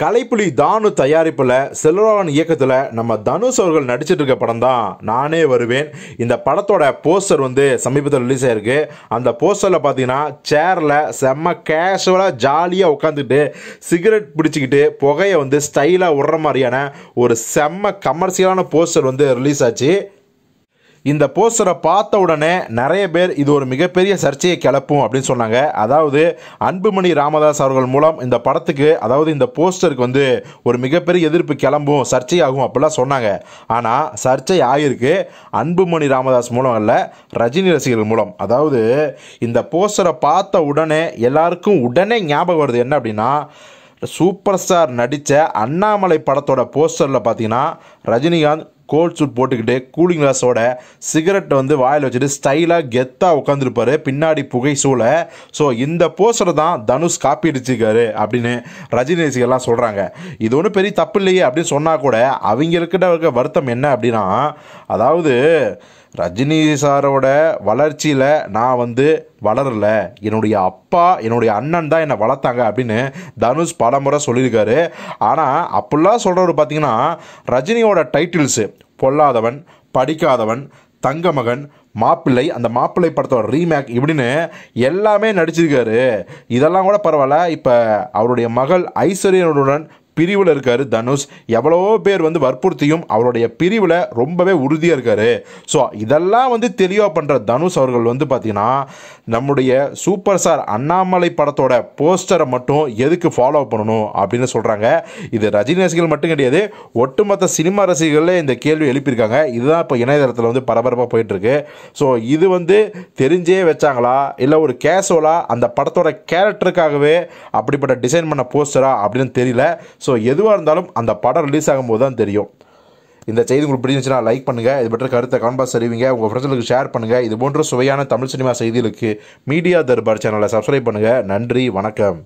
கலைப்புலி தானு தயாரிப்பில் செல்வரான் இயக்கத்தில் நம்ம தனுஷ் அவர்கள் நடிச்சிட்டு இருக்க படம் தான் நானே வருவேன் இந்த படத்தோட போஸ்டர் வந்து சமீபத்தில் ரிலீஸ் ஆயிருக்கு அந்த போஸ்டரில் பார்த்தீங்கன்னா சேரில் செம்ம கேஷுவலாக ஜாலியாக உட்காந்துட்டு சிகரெட் பிடிச்சிக்கிட்டு புகையை வந்து ஸ்டைலாக விடுற மாதிரியான ஒரு செம்ம கமர்ஷியலான போஸ்டர் வந்து ரிலீஸ் ஆச்சு இந்த போஸ்டரை பார்த்த உடனே நிறைய பேர் இது ஒரு மிகப்பெரிய சர்ச்சையை கிளப்பும் அப்படின்னு சொன்னாங்க அதாவது அன்புமணி ராமதாஸ் அவர்கள் மூலம் இந்த படத்துக்கு அதாவது இந்த போஸ்டருக்கு வந்து ஒரு மிகப்பெரிய எதிர்ப்பு கிளம்பும் சர்ச்சையாகும் அப்படிலாம் சொன்னாங்க ஆனால் சர்ச்சை ஆகியிருக்கு அன்புமணி ராமதாஸ் மூலம் அல்ல ரஜினி ரசிகர்கள் மூலம் அதாவது இந்த போஸ்டரை பார்த்த உடனே எல்லாருக்கும் உடனே ஞாபகம் வருது என்ன அப்படின்னா சூப்பர் ஸ்டார் நடித்த அண்ணாமலை படத்தோட போஸ்டரில் பார்த்தீங்கன்னா ரஜினிகாந்த் கோட் சூட் போட்டுக்கிட்டு கூலிங் கிளாஸோட சிகரெட்டை வந்து வாயில் வச்சுட்டு ஸ்டைலாக கெத்தாக உட்காந்துருப்பார் பின்னாடி புகை சூழ ஸோ இந்த போஸ்டரை தான் தனுஷ் காப்பி அடிச்சிருக்காரு அப்படின்னு ரஜினி ரசிகர்லாம் சொல்கிறாங்க இது ஒன்றும் பெரிய தப்பு இல்லையே அப்படின்னு சொன்னால் கூட அவங்களுக்கிட்ட இருக்க வருத்தம் என்ன அப்படின்னா அதாவது ரஜினி சாரோட வளர்ச்சியில் நான் வந்து வளரல என்னுடைய அப்பா என்னுடைய அண்ணன் தான் என்னை வளர்த்தாங்க அப்படின்னு தனுஷ் பல முறை சொல்லியிருக்காரு ஆனால் அப்படிலாம் சொல்கிறவர் பார்த்தீங்கன்னா ரஜினியோட டைட்டில்ஸு பொல்லாதவன் படிக்காதவன் தங்கமகன் மாப்பிள்ளை அந்த மாப்பிள்ளை படத்தோட ரீமேக் இப்படின்னு எல்லாமே நடிச்சிருக்காரு இதெல்லாம் கூட பரவாயில்ல இப்போ அவருடைய மகள் ஐஸ்வர்யனுடன் பிரிவில் இருக்கார் தனுஷ் எவ்வளவோ பேர் வந்து வற்புறுத்தியும் அவருடைய பிரிவில் ரொம்பவே உறுதியாக இருக்கார் ஸோ இதெல்லாம் வந்து தெளிவாக பண்ணுற தனுஷ் அவர்கள் வந்து பார்த்திங்கன்னா நம்முடைய சூப்பர் ஸ்டார் அண்ணாமலை படத்தோட போஸ்டரை மட்டும் எதுக்கு ஃபாலோ பண்ணணும் அப்படின்னு சொல்கிறாங்க இது ரஜினி ரசிகர்கள் மட்டும் கிடையாது ஒட்டுமொத்த சினிமா ரசிகர்களே இந்த கேள்வி எழுப்பியிருக்காங்க இதுதான் இப்போ இணையதளத்தில் வந்து பரபரப்பாக போயிட்டுருக்கு ஸோ இது வந்து தெரிஞ்சே வச்சாங்களா இல்லை ஒரு கேஷுவலாக அந்த படத்தோட கேரக்டருக்காகவே அப்படிப்பட்ட டிசைன் பண்ண போஸ்டரா அப்படின்னு தெரியல ஸோ எதுவாக இருந்தாலும் அந்த படம் ரிலீஸ் ஆகும்போது தான் தெரியும் இந்த செய்தி உங்களுக்கு பிடிச்சிருந்துச்சுன்னா லைக் பண்ணுங்கள் இது பற்றி கருத்தை காண்பாஸ் தெரிவிங்க உங்கள் ஃப்ரெண்ட்ஸுக்கு ஷேர் பண்ணுங்கள் இது போன்ற சுவையான தமிழ் சினிமா செய்திகளுக்கு மீடியா தர்பார் சேனலை சப்ஸ்கிரைப் பண்ணுங்கள் நன்றி வணக்கம்